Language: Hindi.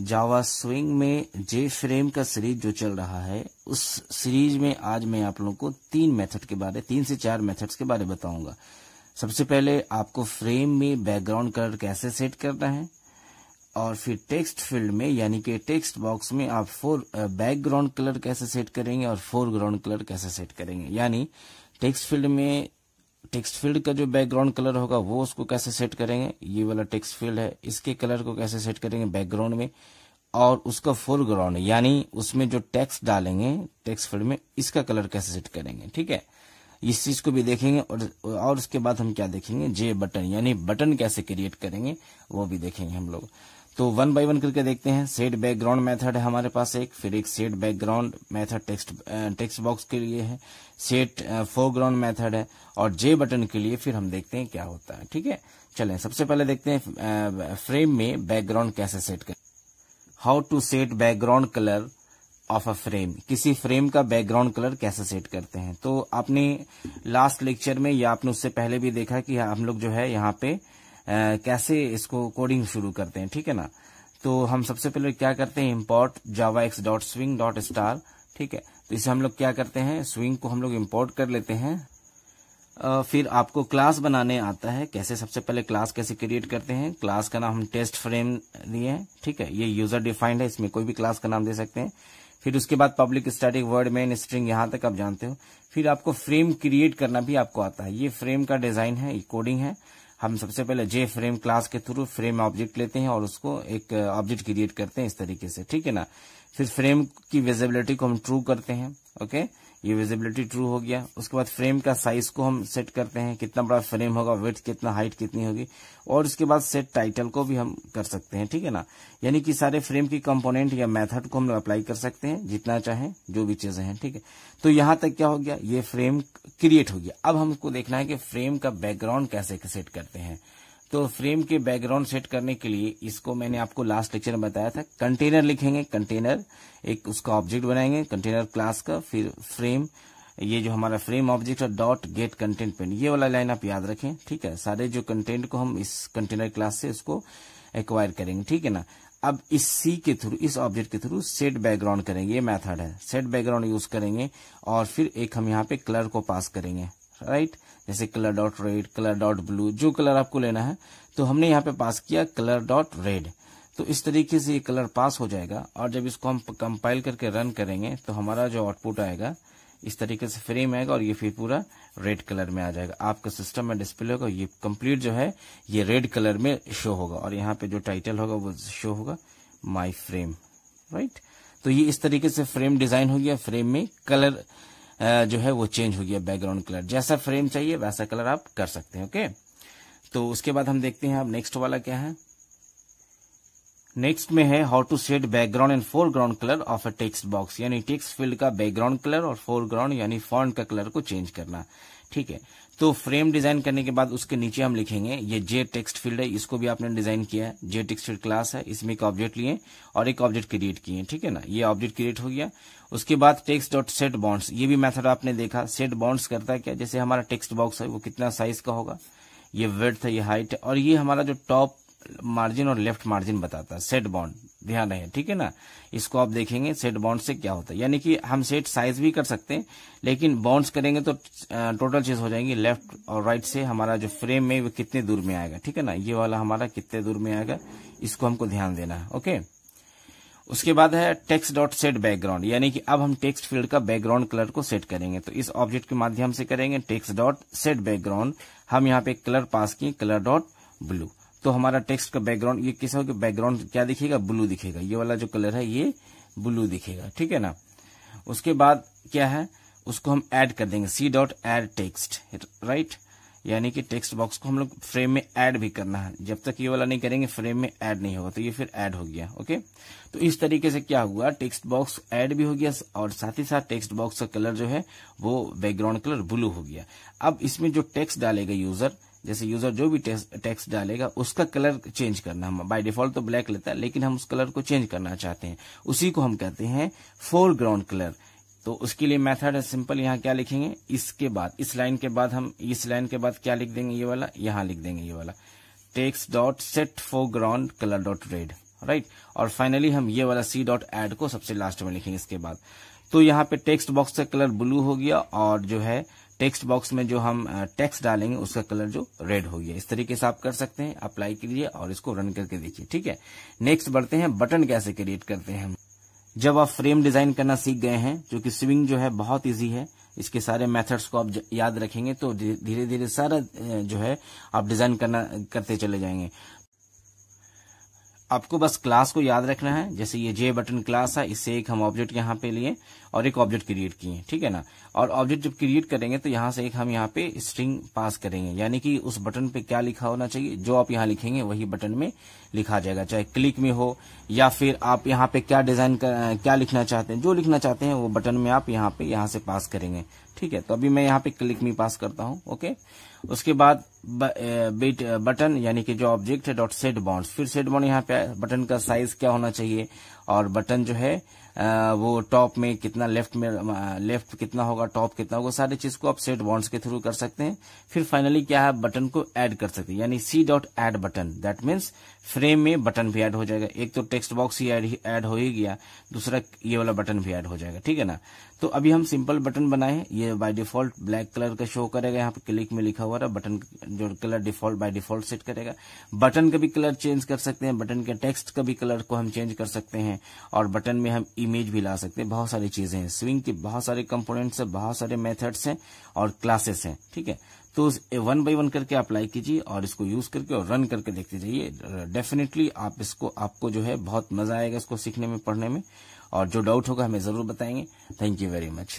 जावा स्विंग में जे फ्रेम का सीरीज जो चल रहा है उस सीरीज में आज मैं आप लोगों को तीन मेथड के बारे तीन से चार मेथड्स के बारे बताऊंगा सबसे पहले आपको फ्रेम में बैकग्राउंड कलर कैसे सेट करना है और फिर टेक्स्ट फील्ड में यानी कि टेक्स्ट बॉक्स में आप फोर बैकग्राउंड कलर कैसे सेट करेंगे और फोरग्राउंड कलर कैसे सेट करेंगे यानी टेक्स्ट फील्ड में टेक्स्ट फील्ड का जो बैकग्राउंड कलर होगा वो उसको कैसे सेट करेंगे ये वाला टेक्स्ट फील्ड है इसके कलर को कैसे सेट करेंगे बैकग्राउंड में और उसका फोरग्राउंड यानी उसमें जो टेक्स्ट डालेंगे टेक्स्ट फील्ड में इसका कलर कैसे सेट करेंगे ठीक है इस चीज को भी देखेंगे और और उसके बाद हम क्या देखेंगे जे बटन यानी बटन कैसे क्रिएट करेंगे वो भी देखेंगे हम लोग तो वन बाय वन करके देखते हैं सेट बैकग्राउंड मेथड है हमारे पास एक फिर एक set background method text text box के लिए है सेट फोरग्राउंड मेथड है और जे बटन के लिए फिर हम देखते हैं क्या होता है ठीक है चलें सबसे पहले देखते हैं फ्रेम में बैकग्राउंड कैसे सेट करें how to set background colour of a frame किसी फ्रेम का बैकग्राउंड कलर कैसे सेट करते हैं तो आपने लास्ट लेक्चर में या आपने उससे पहले भी देखा कि हम लोग जो है यहाँ पे कैसे इसको कोडिंग शुरू करते हैं ठीक है ना तो हम सबसे पहले क्या करते हैं import Java X dot swing dot star ठीक है तो इसे हम लोग क्या करते हैं स्विंग को हम लोग इम्पोर्ट कर लेते हैं फिर आपको क्लास बनाने आता है कैसे सबसे पहले क्लास कैसे क्रिएट करते हैं क्लास का नाम हम टेस्ट फ्रेम दिए हैं ठीक है ये यूजर डिफाइंड है इसमें कोई भी क्लास का नाम दे सकते हैं फिर उसके बाद public static void main string यहां तक आप जानते हो फिर आपको फ्रेम क्रिएट करना भी आपको आता है ये फ्रेम का डिजाइन है ये कोडिंग है हम सबसे पहले जे फ्रेम क्लास के थ्रू फ्रेम ऑब्जेक्ट लेते हैं और उसको एक ऑब्जेक्ट uh, क्रिएट करते हैं इस तरीके से ठीक है ना फिर फ्रेम की विजिबिलिटी को हम ट्रू करते हैं ओके ये विजिबिलिटी ट्रू हो गया उसके बाद फ्रेम का साइज को हम सेट करते हैं कितना बड़ा फ्रेम होगा वेथ कितना हाइट कितनी होगी और उसके बाद सेट टाइटल को भी हम कर सकते हैं ठीक है ना यानी कि सारे फ्रेम की कंपोनेंट या मेथड को हम लोग अप्लाई कर सकते हैं जितना चाहें जो भी चीजें हैं ठीक है तो यहां तक क्या हो गया ये फ्रेम क्रिएट हो गया अब हमको देखना है कि फ्रेम का बैकग्राउंड कैसे सेट करते हैं तो फ्रेम के बैकग्राउंड सेट करने के लिए इसको मैंने आपको लास्ट लेक्चर में बताया था कंटेनर लिखेंगे कंटेनर एक उसका ऑब्जेक्ट बनाएंगे कंटेनर क्लास का फिर फ्रेम ये जो हमारा फ्रेम ऑब्जेक्ट है डॉट गेट कंटेंट पेंट ये वाला लाइन आप याद रखें ठीक है सारे जो कंटेंट को हम इस कंटेनर क्लास से उसको एक्वायर करेंगे ठीक है ना अब इस सी के थ्रू इस ऑब्जेक्ट के थ्रू सेट बैकग्राउंड करेंगे ये मेथड है सेट बैकग्राउंड यूज करेंगे और फिर एक हम यहाँ पे कलर को पास करेंगे राइट जैसे colour dot red colour dot blue जो कलर आपको लेना है तो हमने यहाँ पे पास किया कलर डॉट रेड तो इस तरीके से ये कलर पास हो जाएगा और जब इसको हम कंपाइल करके रन करेंगे तो हमारा जो आउटपुट आएगा इस तरीके से फ्रेम आएगा और ये फिर पूरा रेड कलर में आ जाएगा आपका सिस्टम में डिस्प्ले होगा ये कंप्लीट जो है ये रेड कलर में शो होगा और यहाँ पे जो टाइटल होगा वो शो होगा माई फ्रेम राइट तो ये इस तरीके से फ्रेम डिजाइन हो गया फ्रेम में कलर जो है वो चेंज हो गया बैकग्राउंड कलर जैसा फ्रेम चाहिए वैसा कलर आप कर सकते हैं ओके तो उसके बाद हम देखते हैं अब नेक्स्ट वाला क्या है नेक्स्ट में है how to set background and foreground colour of a text box यानी टेक्स्ट फील्ड का बैकग्राउंड कलर और फोरग्राउंड यानी फॉन्ट का कलर को चेंज करना ठीक है तो फ्रेम डिजाइन करने के बाद उसके नीचे हम लिखेंगे ये जे टेक्स्ट फील्ड है इसको भी आपने डिजाइन किया है जे टेक्स्ट फील्ड क्लास है इसमें एक ऑब्जेक्ट लिए और एक ऑब्जेक्ट क्रिएट किए ठीक है ना ये ऑब्जेक्ट क्रिएट हो गया उसके बाद टेक्स्ट डॉट सेट बॉन्ड्स ये भी मेथड आपने देखा सेट बॉन्ड्स करता है क्या जैसे हमारा टेक्स्ट बॉक्स है वो कितना साइज का होगा ये वेड है ये हाइट और ये हमारा जो टॉप मार्जिन और लेफ्ट मार्जिन बताता है सेट बॉन्ड ध्यान रहे ठीक है ना इसको आप देखेंगे सेट बॉन्ड से क्या होता है यानी कि हम सेट साइज भी कर सकते हैं लेकिन बॉन्ड्स करेंगे तो टोटल चीज हो जाएंगी लेफ्ट और राइट से हमारा जो फ्रेम में वो कितने दूर में आएगा ठीक है ना ये वाला हमारा कितने दूर में आएगा इसको हमको ध्यान देना है ओके उसके बाद है टेक्स डॉट सेट बैकग्राउंड यानी कि अब हम टेक्स्ट फील्ड का बैकग्राउंड कलर को सेट करेंगे तो इस ऑब्जेक्ट के माध्यम से करेंगे टेक्स डॉट सेट बैकग्राउंड हम यहाँ पे कलर पास किए कलर डॉट ब्लू तो हमारा टेक्स्ट का बैकग्राउंड ये कैसा होगा बैकग्राउंड क्या दिखेगा ब्लू दिखेगा ये वाला जो कलर है ये ब्लू दिखेगा ठीक है ना उसके बाद क्या है उसको हम ऐड कर देंगे C dot add text right यानी कि टेक्स्ट बॉक्स को हम लोग फ्रेम में ऐड भी करना है जब तक ये वाला नहीं करेंगे फ्रेम में ऐड नहीं होगा तो ये फिर ऐड हो गया ओके तो इस तरीके से क्या हुआ टेक्स्ट बॉक्स ऐड भी हो गया और साथ ही साथ टेक्स्ट बॉक्स का कलर जो है वो बैकग्राउंड कलर ब्लू हो गया अब इसमें जो टेक्स्ट डालेगा यूजर जैसे यूजर जो भी टेक्स्ट डालेगा उसका कलर चेंज करना हम बाय डिफॉल्ट तो ब्लैक लेता है लेकिन हम उस कलर को चेंज करना चाहते हैं उसी को हम कहते हैं फोरग्राउंड कलर तो उसके लिए मेथड है सिंपल यहाँ क्या लिखेंगे इसके बाद इस लाइन के बाद हम इस लाइन के बाद क्या लिख देंगे ये वाला यहाँ लिख देंगे ये वाला text dot set foreground colour dot red right और फाइनली हम ये वाला सी डॉट एड को सबसे लास्ट में लिखेंगे इसके बाद तो यहाँ पे टेक्स्ट बॉक्स का कलर ब्लू हो गया और जो है टेक्स्ट बॉक्स में जो हम टेक्स्ट डालेंगे उसका कलर जो रेड हो गया इस तरीके से आप कर सकते हैं अप्लाई करिए और इसको रन करके देखिए ठीक है नेक्स्ट बढ़ते हैं बटन कैसे क्रिएट करते हैं जब आप फ्रेम डिजाइन करना सीख गए हैं जो कि स्विंग जो है बहुत इजी है इसके सारे मेथड्स को आप याद रखेंगे तो धीरे धीरे सारा जो है आप डिजाइन करना करते चले जाएंगे आपको बस क्लास को याद रखना है जैसे ये जे बटन क्लास है इससे एक हम ऑब्जेक्ट यहाँ पे लिए और एक ऑब्जेक्ट क्रिएट किए ठीक है ना और ऑब्जेक्ट जब क्रिएट करेंगे तो यहाँ से एक हम यहाँ पे स्ट्रिंग पास करेंगे यानी कि उस बटन पे क्या लिखा होना चाहिए जो आप यहाँ लिखेंगे वही बटन में लिखा जाएगा चाहे क्लिक में हो या फिर आप यहाँ पे क्या डिजाइन क्या लिखना चाहते हैं जो लिखना चाहते हैं वो बटन में आप यहाँ पे यहाँ से पास करेंगे ठीक है तो अभी मैं यहाँ पे क्लिक मी पास करता हूँ ओके उसके बाद बिट बटन यानी कि जो ऑब्जेक्ट है डॉट सेट बॉन्ड फिर सेट बॉन्ड यहाँ पे बटन का साइज क्या होना चाहिए और बटन जो है वो टॉप में कितना लेफ्ट में लेफ्ट कितना होगा टॉप कितना होगा सारी चीज को आप सेट बॉन्ड्स के थ्रू कर सकते हैं फिर फाइनली क्या है बटन को ऐड कर सकते हैं यानी C dot add button that means frame में बटन भी ऐड हो जाएगा एक तो टेक्स्ट बॉक्स ही ऐड हो ही गया दूसरा ये वाला बटन भी ऐड हो जाएगा ठीक है ना तो अभी हम सिंपल बटन बनाए ये बाय डिफॉल्ट ब्लैक कलर का शो करेगा यहाँ पे क्लिक में लिखा हुआ रहा बटन जो colour default by default set करेगा बटन का भी कलर चेंज कर सकते हैं बटन के टेक्स्ट का भी कलर को हम चेंज कर सकते हैं और बटन में हम इमेज भी ला सकते हैं बहुत सारी चीजें हैं स्विंग के बहुत सारे कंपोनेंट्स हैं बहुत सारे मेथड्स हैं और क्लासेस हैं ठीक है तो वन बाई वन करके अप्लाई कीजिए और इसको यूज करके और रन करके देखते जाइए डेफिनेटली आप इसको आपको जो है बहुत मजा आएगा इसको सीखने में पढ़ने में और जो डाउट होगा हमें जरूर बताएंगे थैंक यू वेरी मच